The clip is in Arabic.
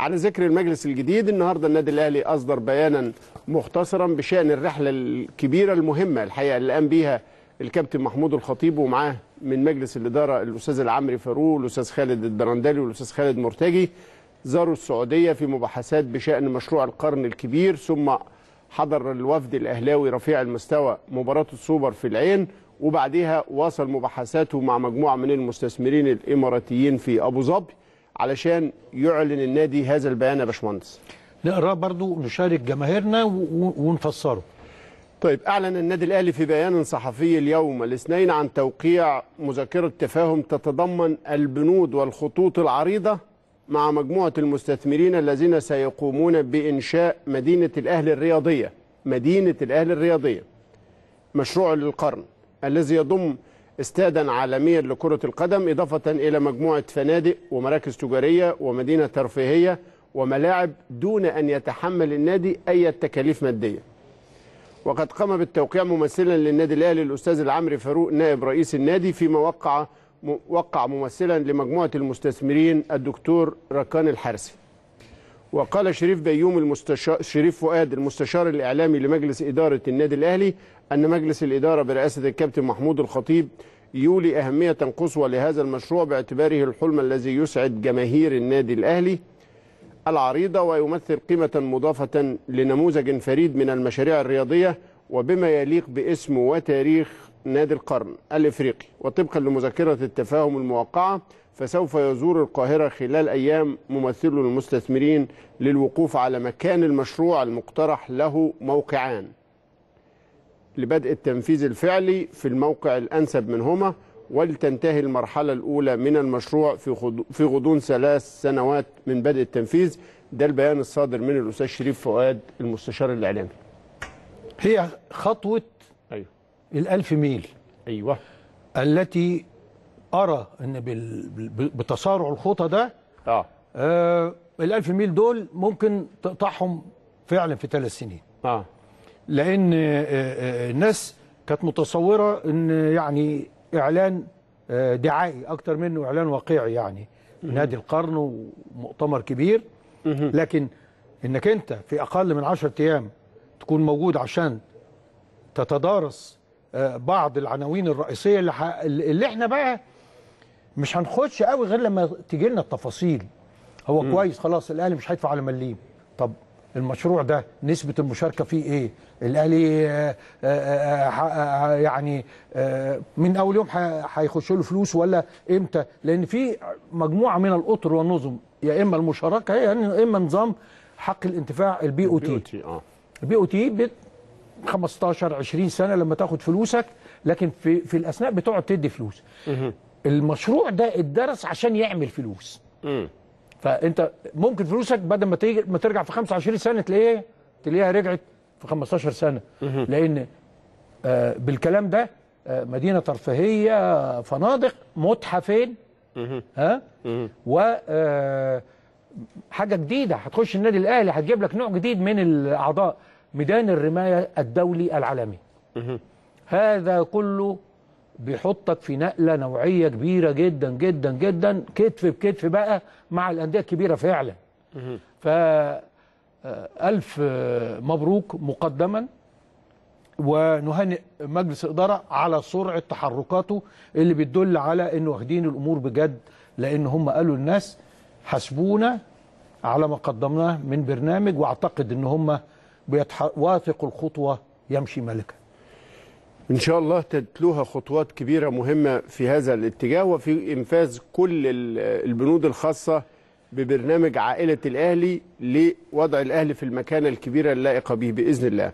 على ذكر المجلس الجديد النهارده النادي الاهلي اصدر بيانا مختصرا بشان الرحله الكبيره المهمه الحقيقه اللي قام بيها الكابتن محمود الخطيب ومعاه من مجلس الاداره الاستاذ العمري فاروق والاستاذ خالد الدرندلي والاستاذ خالد مرتجي زاروا السعوديه في مباحثات بشان مشروع القرن الكبير ثم حضر الوفد الاهلاوي رفيع المستوى مباراه السوبر في العين وبعدها واصل مباحثاته مع مجموعه من المستثمرين الاماراتيين في ابو ظبي علشان يعلن النادي هذا البيان يا باشمهندس نقراه برضو نشارك جماهيرنا ونفسره طيب أعلن النادي الأهلي في بيان صحفي اليوم الاثنين عن توقيع مذكرة تفاهم تتضمن البنود والخطوط العريضة مع مجموعة المستثمرين الذين سيقومون بإنشاء مدينة الأهلي الرياضية مدينة الأهلي الرياضية مشروع للقرن الذي يضم استادا عالميا لكرة القدم إضافة إلى مجموعة فنادق ومراكز تجارية ومدينة ترفيهية وملاعب دون أن يتحمل النادي أي تكاليف مادية وقد قام بالتوقيع ممثلا للنادي الأهلي الأستاذ العمري فاروق نائب رئيس النادي فيما وقع وقع ممثلا لمجموعة المستثمرين الدكتور ركان الحارسي وقال شريف بيوم المستشار شريف فؤاد المستشار الاعلامي لمجلس اداره النادي الاهلي ان مجلس الاداره برئاسه الكابتن محمود الخطيب يولي اهميه قصوى لهذا المشروع باعتباره الحلم الذي يسعد جماهير النادي الاهلي العريضه ويمثل قيمه مضافه لنموذج فريد من المشاريع الرياضيه وبما يليق باسم وتاريخ نادي القرن الافريقي وطبقا لمذكره التفاهم الموقعه فسوف يزور القاهره خلال ايام ممثل المستثمرين للوقوف على مكان المشروع المقترح له موقعان لبدء التنفيذ الفعلي في الموقع الانسب منهما ولتنتهي المرحله الاولى من المشروع في في غضون ثلاث سنوات من بدء التنفيذ ده البيان الصادر من الاستاذ شريف فؤاد المستشار الاعلامي هي خطوة أيوه. الألف ميل أيوه التي أرى أن بتسارع الخطى ده آه. آه الألف ميل دول ممكن تقطعهم فعلا في ثلاث سنين آه. لأن آه، آه، آه، الناس كانت متصورة أن يعني إعلان دعائي أكتر منه إعلان واقعي يعني نادي القرن ومؤتمر كبير لكن انك انت في اقل من 10 ايام تكون موجود عشان تتدارس آه، بعض العناوين الرئيسية اللي, اللي احنا بقى مش هنخش قوي غير لما تيجي لنا التفاصيل هو م. كويس خلاص الاهلي مش هيدفع على مليم طب المشروع ده نسبة المشاركة فيه ايه الاهلي آه، آه، يعني من اول يوم هيخش له فلوس ولا امتى لان في مجموعة من الاطر والنظم يا اما المشاركة يا اما نظام حق الانتفاع البي او تي البي او تي 15 20 سنه لما تاخد فلوسك لكن في في الاثناء بتقعد تدي فلوس المشروع ده اتدرس عشان يعمل فلوس فانت ممكن فلوسك بدل ما تيجي ما ترجع في 25 سنه تلاقيها تلاقيها رجعت في 15 سنه لان آه بالكلام ده آه مدينه ترفيهيه فنادق متحفين ها و آه حاجة جديدة هتخش النادي الأهلي هتجيب لك نوع جديد من الأعضاء ميدان الرماية الدولي العالمي هذا كله بيحطك في نقلة نوعية كبيرة جدا جدا جدا كتف بكتف بقى مع الأندية الكبيرة فعلا ف آه، ألف آه، مبروك مقدما ونهنئ مجلس الإدارة على سرعة تحركاته اللي بتدل على أنه واخدين الأمور بجد لأن هم قالوا الناس حسبونا على ما قدمناه من برنامج واعتقد ان هم واثقوا الخطوه يمشي ملكا ان شاء الله تتلوها خطوات كبيره مهمه في هذا الاتجاه وفي انفاذ كل البنود الخاصه ببرنامج عائله الاهلي لوضع الاهلي في المكانه الكبيره اللائقه به باذن الله